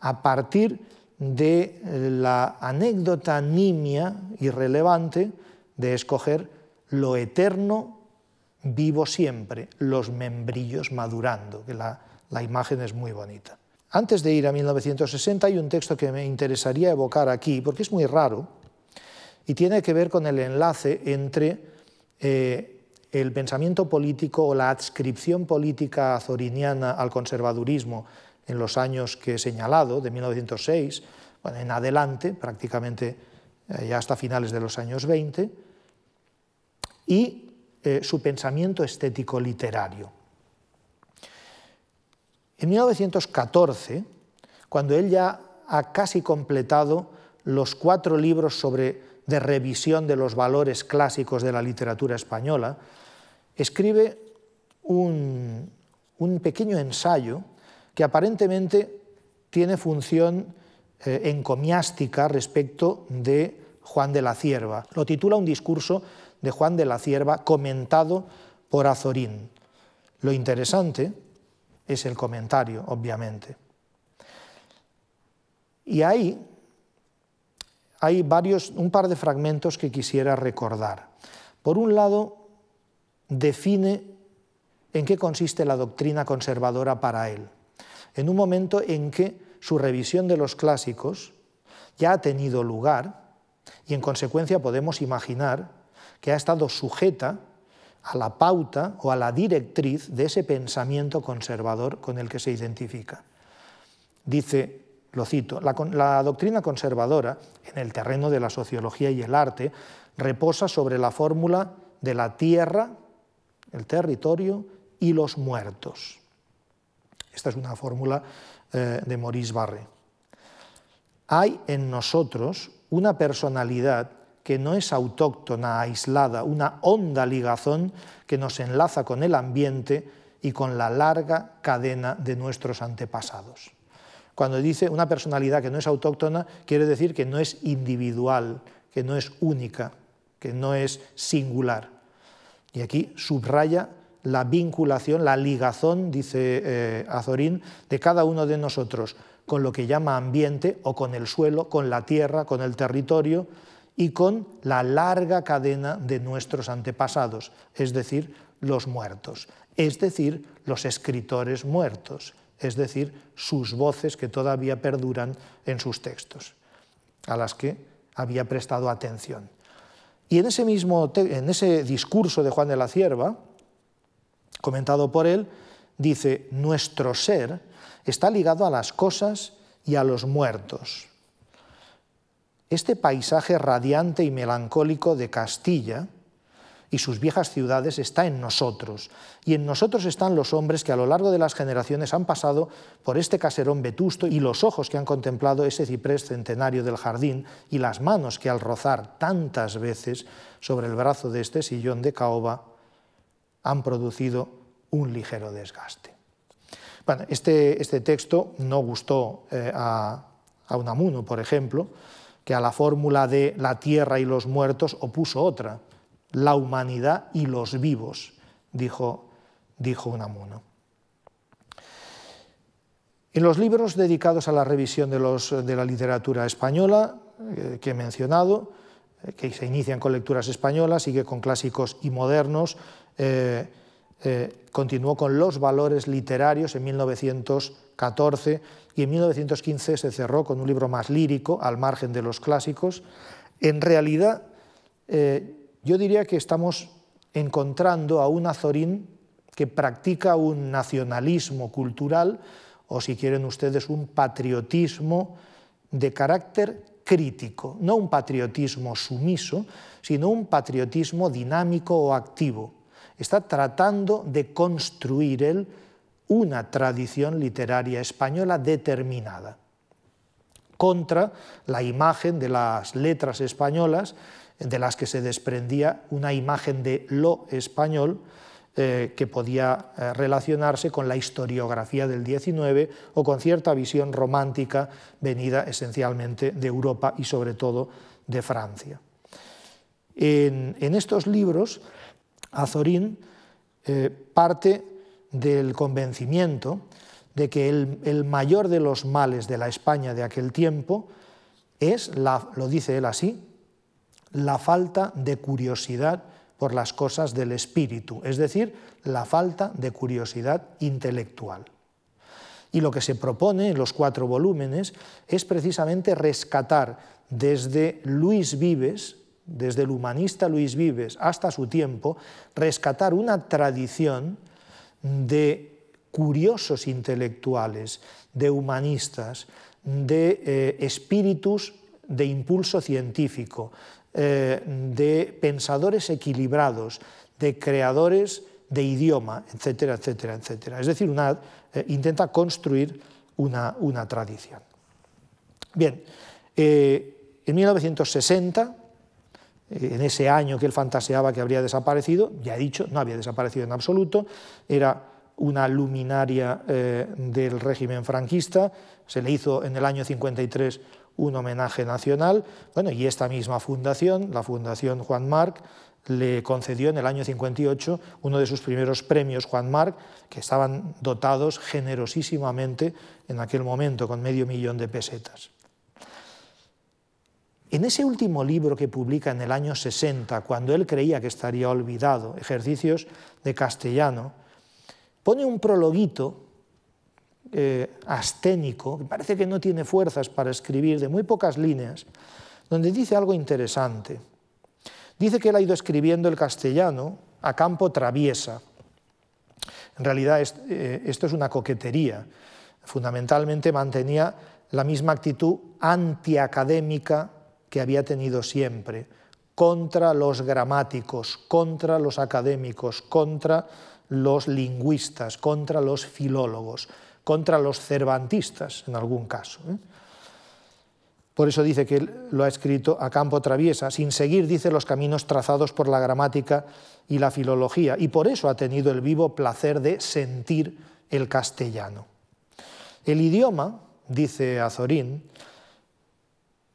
a partir de eh, la anécdota nimia, irrelevante, de escoger lo eterno vivo siempre, los membrillos madurando, que la imagen es muy bonita. Antes de ir a 1960 hay un texto que me interesaría evocar aquí, porque es muy raro, y tiene que ver con el enlace entre eh, el pensamiento político o la adscripción política azoriniana al conservadurismo en los años que he señalado, de 1906 en adelante, prácticamente eh, ya hasta finales de los años 20, y eh, su pensamiento estético literario. En 1914, cuando él ya ha casi completado los cuatro libros sobre, de revisión de los valores clásicos de la literatura española, escribe un, pequeño ensayo que aparentemente tiene función eh, encomiástica respecto de Juan de la Cierva. Lo titula Un discurso de Juan de la Cierva comentado por Azorín. Lo interesante es el comentario, obviamente. Y ahí hay varios, un par de fragmentos que quisiera recordar. Por un lado, define en qué consiste la doctrina conservadora para él, en un momento en que su revisión de los clásicos ya ha tenido lugar y en consecuencia podemos imaginar que ha estado sujeta a la pauta o a la directriz de ese pensamiento conservador con el que se identifica. Dice, lo cito, la, doctrina conservadora, en el terreno de la sociología y el arte, reposa sobre la fórmula de la tierra, el territorio y los muertos. Esta es una fórmula eh, de Maurice Barré. Hay en nosotros una personalidad que no es autóctona, aislada, una honda ligazón que nos enlaza con el ambiente y con la larga cadena de nuestros antepasados. Cuando dice una personalidad que no es autóctona, quiere decir que no es individual, que no es única, que no es singular. Y aquí subraya la vinculación, la ligazón, dice eh, Azorín, de cada uno de nosotros con lo que llama ambiente o con el suelo, con la tierra, con el territorio, y con la larga cadena de nuestros antepasados, es decir, los muertos, es decir, los escritores muertos, es decir, sus voces que todavía perduran en sus textos, a las que había prestado atención. Y en ese mismo discurso de Juan de la Cierva, comentado por él, dice, nuestro ser está ligado a las cosas y a los muertos. Este paisaje radiante y melancólico de Castilla y sus viejas ciudades está en nosotros, y en nosotros están los hombres que a lo largo de las generaciones han pasado por este caserón vetusto y los ojos que han contemplado ese ciprés centenario del jardín y las manos que al rozar tantas veces sobre el brazo de este sillón de caoba han producido un ligero desgaste. Bueno, este, este texto no gustó eh, a Unamuno, por ejemplo, que a la fórmula de la tierra y los muertos opuso otra, la humanidad y los vivos, dijo, dijo Unamuno. En los libros dedicados a la revisión de, los, de la literatura española eh, que he mencionado, eh, que se inician con lecturas españolas, sigue con clásicos y modernos, eh, continuó con los valores literarios en 1900 y en 1915 se cerró con un libro más lírico, al margen de los clásicos. En realidad, eh, yo diría que estamos encontrando a un Azorín que practica un nacionalismo cultural, o si quieren ustedes, un patriotismo de carácter crítico, no un patriotismo sumiso, sino un patriotismo dinámico o activo. Está tratando de construir él una tradición literaria española determinada, contra la imagen de las letras españolas, de las que se desprendía una imagen de lo español, eh, que podía eh, relacionarse con la historiografía del XIX o con cierta visión romántica venida esencialmente de Europa y sobre todo de Francia. En, estos libros, Azorín eh, parte del convencimiento de que el, mayor de los males de la España de aquel tiempo es, lo dice él así, la falta de curiosidad por las cosas del espíritu, es decir, la falta de curiosidad intelectual. Y lo que se propone en los cuatro volúmenes es precisamente rescatar desde Luis Vives, desde el humanista Luis Vives hasta su tiempo, rescatar una tradición de curiosos intelectuales, de humanistas, de eh, espíritus de impulso científico, eh, de pensadores equilibrados, de creadores de idioma, etcétera, etcétera, etcétera. Es decir, una, eh, intenta construir una, una tradición. Bien, en 1960 eh, en ese año que él fantaseaba que habría desaparecido, ya he dicho, no había desaparecido en absoluto, era una luminaria eh, del régimen franquista, se le hizo en el año 53 un homenaje nacional, bueno, y esta misma fundación, la Fundación Juan Marc, le concedió en el año 58 uno de sus primeros premios Juan Marc, que estaban dotados generosísimamente en aquel momento con medio millón de pesetas. En ese último libro que publica en el año 60, cuando él creía que estaría olvidado, Ejercicios de Castellano, pone un prologuito eh, asténico, que parece que no tiene fuerzas para escribir, de muy pocas líneas, donde dice algo interesante. Dice que él ha ido escribiendo el castellano a campo traviesa. En realidad eh, esto es una coquetería. Fundamentalmente mantenía la misma actitud antiacadémica que había tenido siempre, contra los gramáticos, contra los académicos, contra los lingüistas, contra los filólogos, contra los cervantistas en algún caso. ¿eh? Por eso dice que lo ha escrito a campo traviesa, sin seguir, dice, los caminos trazados por la gramática y la filología, y por eso ha tenido el vivo placer de sentir el castellano. El idioma, dice Azorín,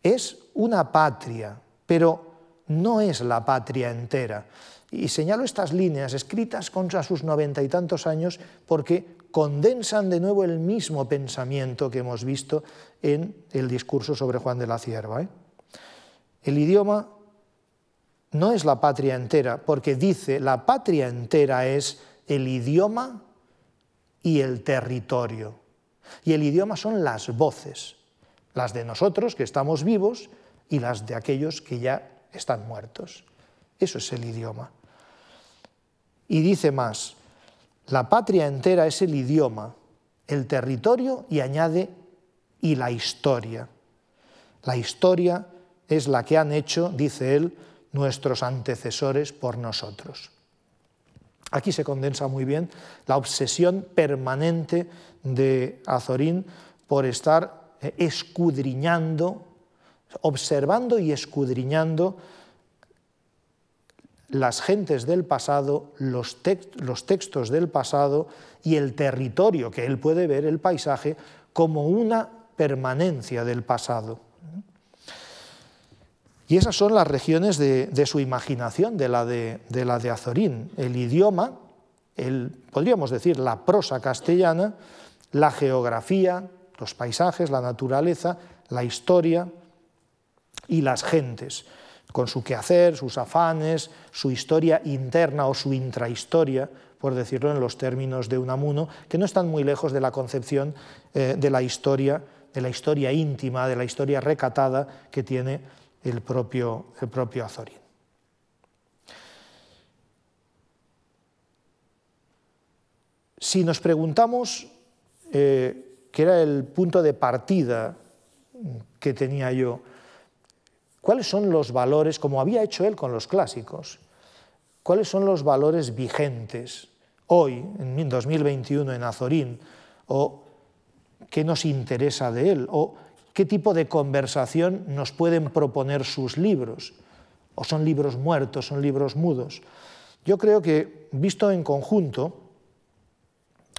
es una patria, pero no es la patria entera. Y señalo estas líneas escritas contra sus noventa y tantos años porque condensan de nuevo el mismo pensamiento que hemos visto en el discurso sobre Juan de la Cierva. ¿eh? El idioma no es la patria entera, porque dice, la patria entera es el idioma y el territorio. Y el idioma son las voces las de nosotros que estamos vivos y las de aquellos que ya están muertos. Eso es el idioma. Y dice más, la patria entera es el idioma, el territorio y añade y la historia. La historia es la que han hecho, dice él, nuestros antecesores por nosotros. Aquí se condensa muy bien la obsesión permanente de Azorín por estar escudriñando, observando y escudriñando las gentes del pasado, los, textos del pasado y el territorio que él puede ver, el paisaje, como una permanencia del pasado. Y esas son las regiones de, su imaginación, de la de, de la de Azorín, el idioma, el, podríamos decir la prosa castellana, la geografía, los paisajes, la naturaleza, la historia y las gentes, con su quehacer, sus afanes, su historia interna o su intrahistoria, por decirlo en los términos de Unamuno, que no están muy lejos de la concepción eh, de la historia, de la historia íntima, de la historia recatada que tiene el propio, propio Azorín. Si nos preguntamos eh, que era el punto de partida que tenía yo, cuáles son los valores, como había hecho él con los clásicos, cuáles son los valores vigentes hoy, en 2021, en Azorín, o qué nos interesa de él, o qué tipo de conversación nos pueden proponer sus libros, o son libros muertos, son libros mudos. Yo creo que, visto en conjunto,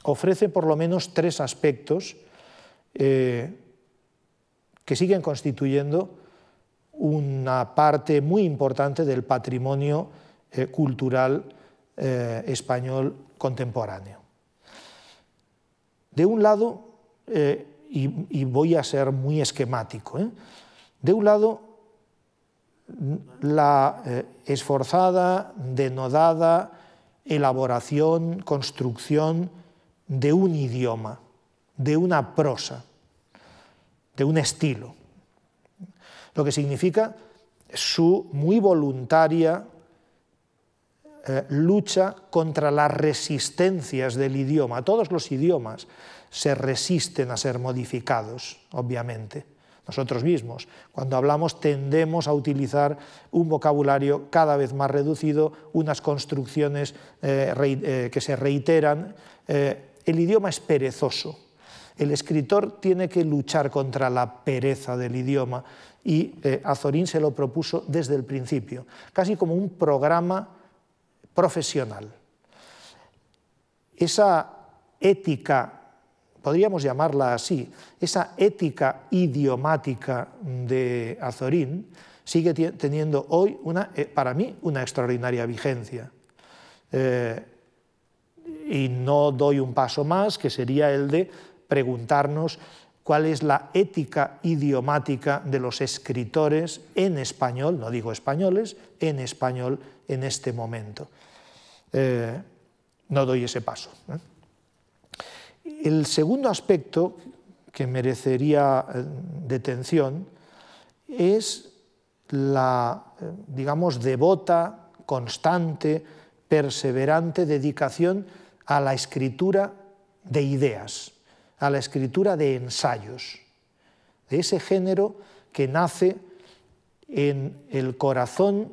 ofrece por lo menos tres aspectos eh, que siguen constituyendo una parte muy importante del patrimonio eh, cultural eh, español contemporáneo. De un lado, y, voy a ser muy esquemático, de un lado, la esforzada, denodada elaboración, construcción, de un idioma, de una prosa, de un estilo. Lo que significa su muy voluntaria eh, lucha contra las resistencias del idioma. Todos los idiomas se resisten a ser modificados, obviamente. Nosotros mismos, cuando hablamos, tendemos a utilizar un vocabulario cada vez más reducido, unas construcciones eh, eh, que se reiteran el idioma es perezoso. El escritor tiene que luchar contra la pereza del idioma y eh, Azorín se lo propuso desde el principio, casi como un programa profesional. Esa ética, podríamos llamarla así, esa ética idiomática de Azorín sigue teniendo hoy, una, eh, para mí, una extraordinaria vigencia. Eh, y no doy un paso más, que sería el de preguntarnos cuál es la ética idiomática de los escritores en español, no digo españoles, en español en este momento. Eh, no doy ese paso. ¿eh? El segundo aspecto que merecería eh, detención es la, digamos, devota, constante, perseverante dedicación a la escritura de ideas, a la escritura de ensayos, de ese género que nace en el corazón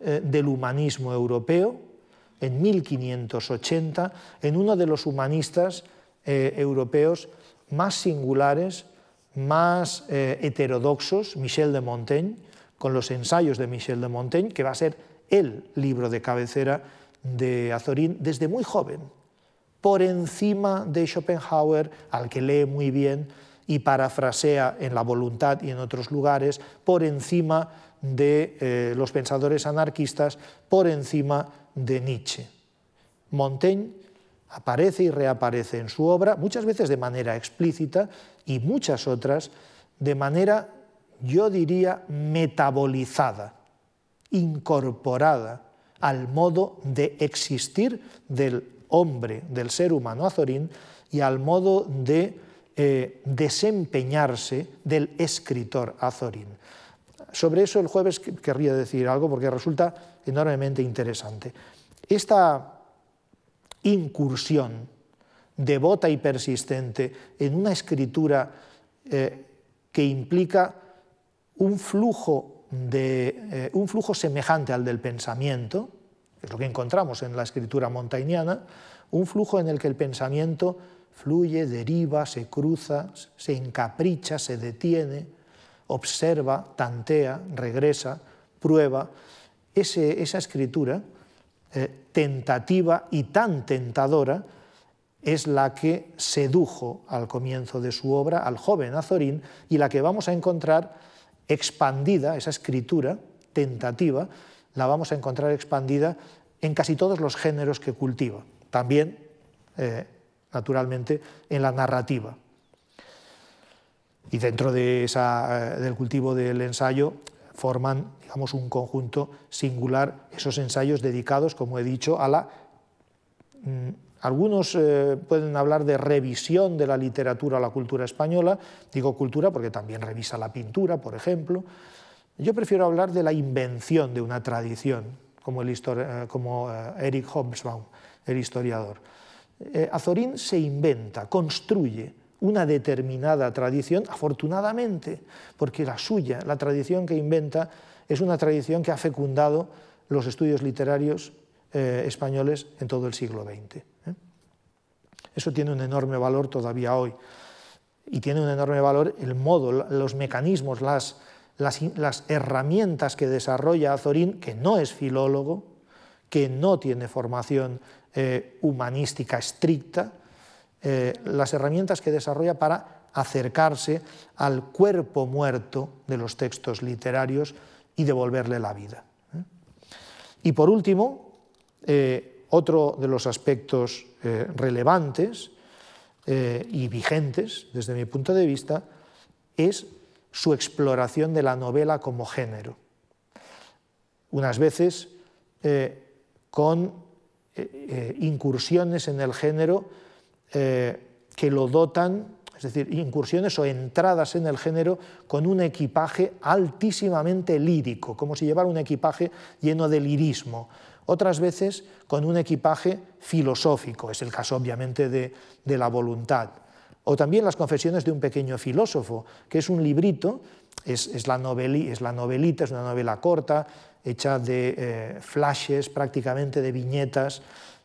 eh, del humanismo europeo, en 1580, en uno de los humanistas eh, europeos más singulares, más eh, heterodoxos, Michel de Montaigne, con los ensayos de Michel de Montaigne, que va a ser el libro de cabecera de Azorín desde muy joven, por encima de Schopenhauer, al que lee muy bien y parafrasea en La Voluntad y en otros lugares, por encima de eh, los pensadores anarquistas, por encima de Nietzsche. Montaigne aparece y reaparece en su obra, muchas veces de manera explícita y muchas otras de manera, yo diría, metabolizada, incorporada al modo de existir del hombre, del ser humano azorín, y al modo de eh, desempeñarse del escritor azorín. Sobre eso el jueves querría decir algo porque resulta enormemente interesante. Esta incursión devota y persistente en una escritura eh, que implica un flujo, de, eh, un flujo semejante al del pensamiento, es lo que encontramos en la escritura montañiana, un flujo en el que el pensamiento fluye, deriva, se cruza, se encapricha, se detiene, observa, tantea, regresa, prueba. esa escritura eh, tentativa y tan tentadora es la que sedujo al comienzo de su obra al joven Azorín y la que vamos a encontrar expandida, esa escritura tentativa, la vamos a encontrar expandida en casi todos los géneros que cultiva, también, eh, naturalmente, en la narrativa. Y dentro de eh, del cultivo del ensayo forman digamos, un conjunto singular esos ensayos dedicados, como he dicho, a la... Mm, algunos eh, pueden hablar de revisión de la literatura a la cultura española, digo cultura porque también revisa la pintura, por ejemplo, yo prefiero hablar de la invención de una tradición, como, el eh, como eh, Eric Hobsbawm, el historiador. Eh, Azorín se inventa, construye una determinada tradición, afortunadamente, porque la suya, la tradición que inventa, es una tradición que ha fecundado los estudios literarios españoles en todo el siglo XX. Eso tiene un enorme valor todavía hoy. Y tiene un enorme valor el modo, los mecanismos, las, las, herramientas que desarrolla Azorín, que no es filólogo, que no tiene formación eh, humanística estricta, eh, las herramientas que desarrolla para acercarse al cuerpo muerto de los textos literarios y devolverle la vida. ¿eh? Y por último, otro de los aspectos relevantes y vigentes desde mi punto de vista es su exploración de la novela como género. Unas veces eh, con eh, eh, incursiones en el género que lo dotan, es decir, incursiones o entradas en el género con un equipaje altísimamente lírico, como si llevara un equipaje lleno de lirismo. Otras veces con un equipaje filosófico, es el caso obviamente de la voluntad o también Las confesiones de un pequeño filósofo, que es un librito, es, la, novelita, es una novela corta, hecha de eh, flashes, prácticamente de viñetas,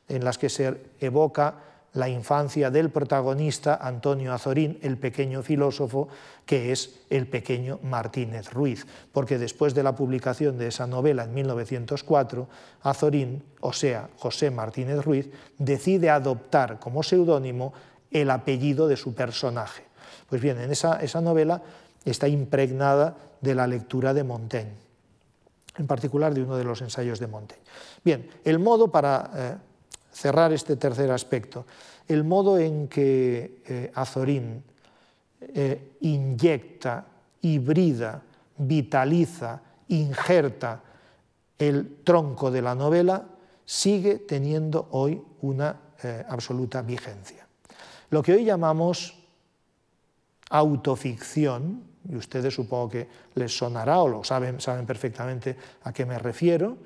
en las que se evoca la infancia del protagonista Antonio Azorín, el pequeño filósofo, que es el pequeño Martínez Ruiz, porque después de la publicación de esa novela en 1904, Azorín, o sea, José Martínez Ruiz, decide adoptar como seudónimo el apellido de su personaje. Pues bien, en esa, novela está impregnada de la lectura de Montaigne, en particular de uno de los ensayos de Montaigne. Bien, el modo para eh, cerrar este tercer aspecto, el modo en que eh, Azorín eh, inyecta, hibrida, vitaliza, injerta el tronco de la novela, sigue teniendo hoy una absoluta vigencia. Lo que hoy llamamos autoficción, y ustedes supongo que les sonará o lo saben, saben perfectamente a qué me refiero,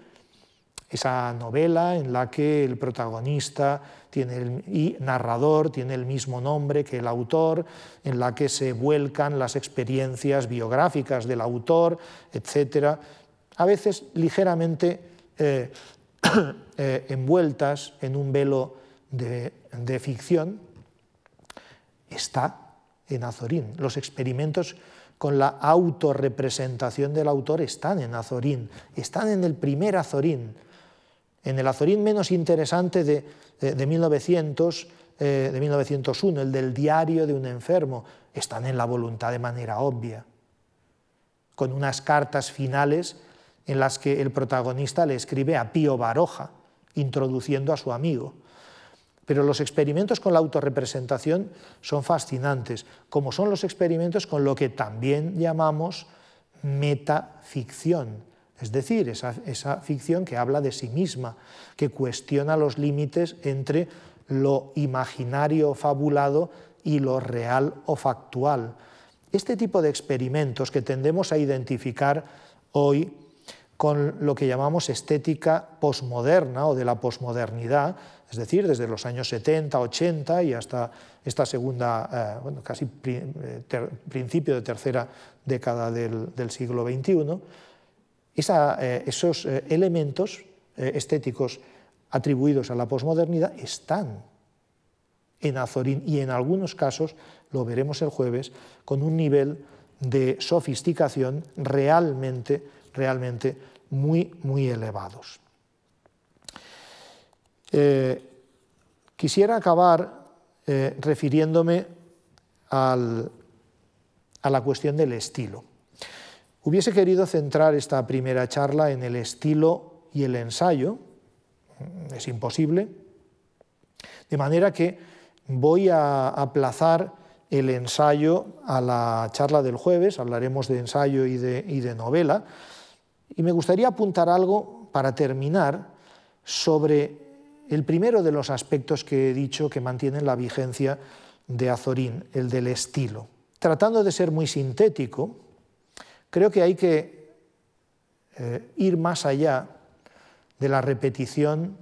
esa novela en la que el protagonista tiene y narrador tiene el mismo nombre que el autor, en la que se vuelcan las experiencias biográficas del autor, etc. A veces ligeramente eh, eh, envueltas en un velo de ficción, está en Azorín. Los experimentos con la autorrepresentación del autor están en Azorín, están en el primer Azorín, en el Azorín menos interesante de, de 1901, eh, el del diario de un enfermo, están en la voluntad de manera obvia, con unas cartas finales en las que el protagonista le escribe a Pío Baroja, introduciendo a su amigo. Pero los experimentos con la autorrepresentación son fascinantes, como son los experimentos con lo que también llamamos metaficción, es decir, esa, esa ficción que habla de sí misma, que cuestiona los límites entre lo imaginario o fabulado y lo real o factual. Este tipo de experimentos que tendemos a identificar hoy con lo que llamamos estética posmoderna o de la posmodernidad, es decir, desde los años 70, 80 y hasta esta segunda, eh, bueno, casi eh, principio de tercera década del, siglo XXI, eh, esos elementos estéticos atribuidos a la posmodernidad están en Azorín y en algunos casos, lo veremos el jueves, con un nivel de sofisticación realmente realmente muy, muy elevados. Eh, quisiera acabar eh, refiriéndome a la cuestión del estilo. Hubiese querido centrar esta primera charla en el estilo y el ensayo, mm, es imposible, de manera que voy a aplazar el ensayo a la charla del jueves, hablaremos de ensayo y de novela, y me gustaría apuntar algo para terminar sobre el primero de los aspectos que he dicho que mantienen la vigencia de Azorín, el del estilo. Tratando de ser muy sintético, creo que hay que eh, ir más allá de la repetición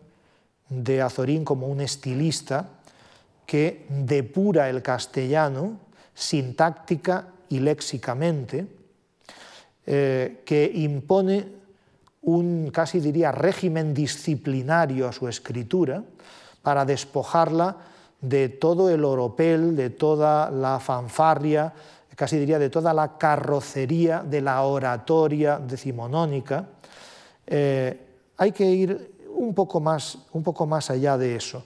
de Azorín como un estilista que depura el castellano sintáctica y léxicamente, eh, que impone un, casi diría, régimen disciplinario a su escritura para despojarla de todo el oropel, de toda la fanfarria, casi diría de toda la carrocería de la oratoria decimonónica. Eh, hay que ir un poco más, un poco más allá de eso.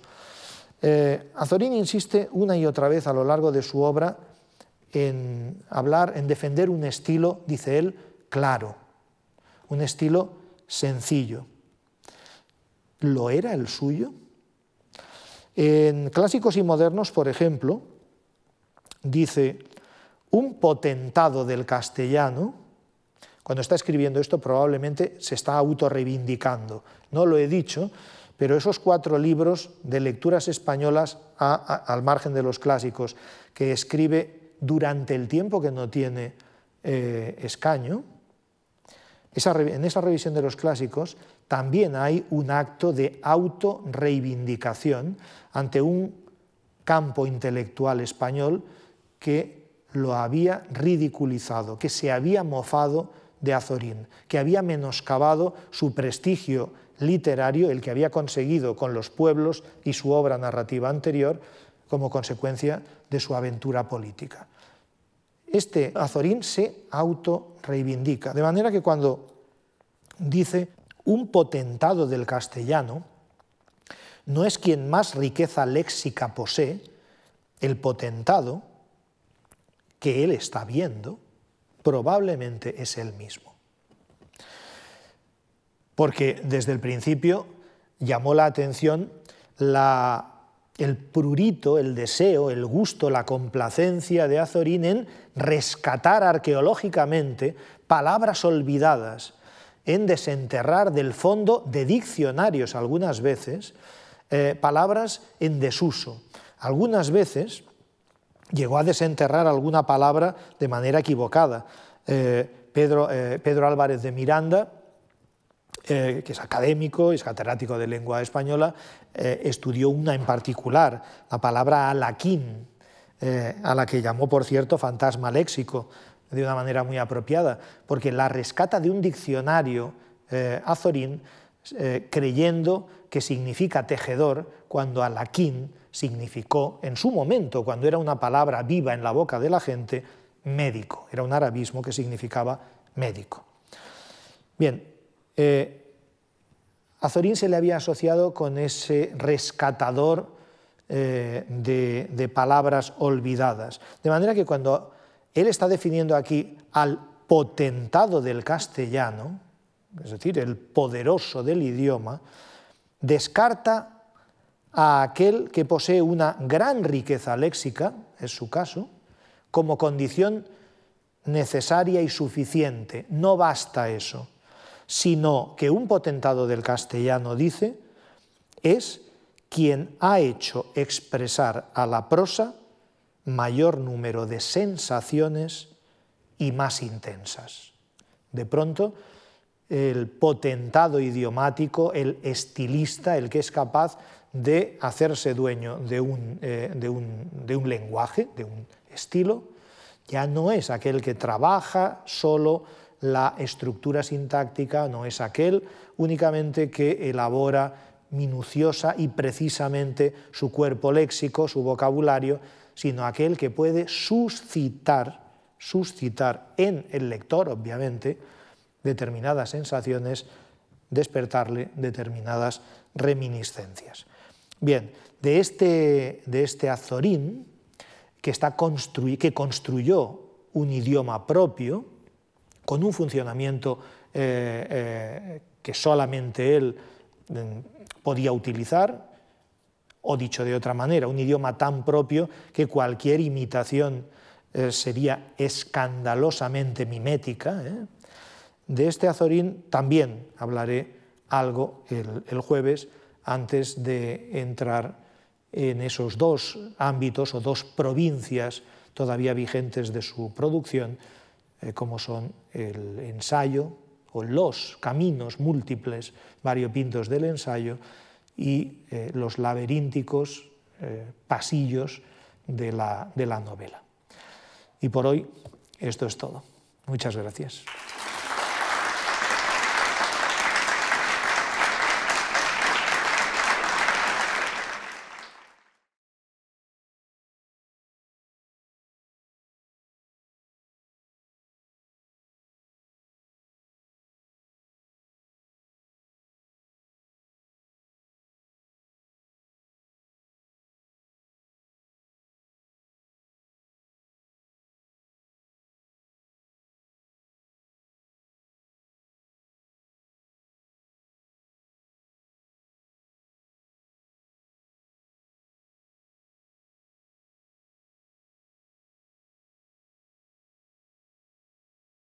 Eh, Azorín insiste una y otra vez a lo largo de su obra en hablar, en defender un estilo, dice él, claro, un estilo sencillo. ¿Lo era el suyo? En Clásicos y Modernos, por ejemplo, dice, un potentado del castellano, cuando está escribiendo esto probablemente se está autorreivindicando, no lo he dicho, pero esos cuatro libros de lecturas españolas al margen de los clásicos que escribe durante el tiempo que no tiene eh, escaño, en esa revisión de los clásicos también hay un acto de autorreivindicación ante un campo intelectual español que lo había ridiculizado, que se había mofado de Azorín, que había menoscabado su prestigio literario, el que había conseguido con los pueblos y su obra narrativa anterior, como consecuencia de su aventura política este Azorín se autorreivindica. De manera que cuando dice un potentado del castellano, no es quien más riqueza léxica posee, el potentado que él está viendo, probablemente es él mismo. Porque desde el principio llamó la atención la el prurito, el deseo, el gusto, la complacencia de Azorín en rescatar arqueológicamente palabras olvidadas, en desenterrar del fondo de diccionarios algunas veces eh, palabras en desuso. Algunas veces llegó a desenterrar alguna palabra de manera equivocada. Eh, Pedro, eh, Pedro Álvarez de Miranda eh, que es académico, es catedrático de lengua española, eh, estudió una en particular, la palabra alaquín, eh, a la que llamó, por cierto, fantasma léxico, de una manera muy apropiada, porque la rescata de un diccionario azorín creyendo que significa tejedor cuando alaquín significó en su momento, cuando era una palabra viva en la boca de la gente, médico. Era un arabismo que significaba médico. Bien, eh, a Zorín se le había asociado con ese rescatador eh, de, de palabras olvidadas. De manera que cuando él está definiendo aquí al potentado del castellano, es decir, el poderoso del idioma, descarta a aquel que posee una gran riqueza léxica, es su caso, como condición necesaria y suficiente. No basta eso sino que un potentado del castellano dice es quien ha hecho expresar a la prosa mayor número de sensaciones y más intensas. De pronto, el potentado idiomático, el estilista, el que es capaz de hacerse dueño de un, eh, lenguaje, de un estilo, ya no es aquel que trabaja solo la estructura sintáctica no es aquel únicamente que elabora minuciosa y precisamente su cuerpo léxico, su vocabulario, sino aquel que puede suscitar, suscitar en el lector, obviamente, determinadas sensaciones, despertarle determinadas reminiscencias. Bien, de este, este azorín, que, que construyó un idioma propio, con un funcionamiento eh, eh, que solamente él mm, podía utilizar, o dicho de otra manera, un idioma tan propio que cualquier imitación eh, sería escandalosamente mimética. De este azorín también hablaré algo el, jueves antes de entrar en esos dos ámbitos o dos provincias todavía vigentes de su producción, eh, como son el ensayo o los caminos múltiples variopintos del ensayo y eh, los laberínticos eh, pasillos de la novela. Y por hoy esto es todo. Muchas gracias.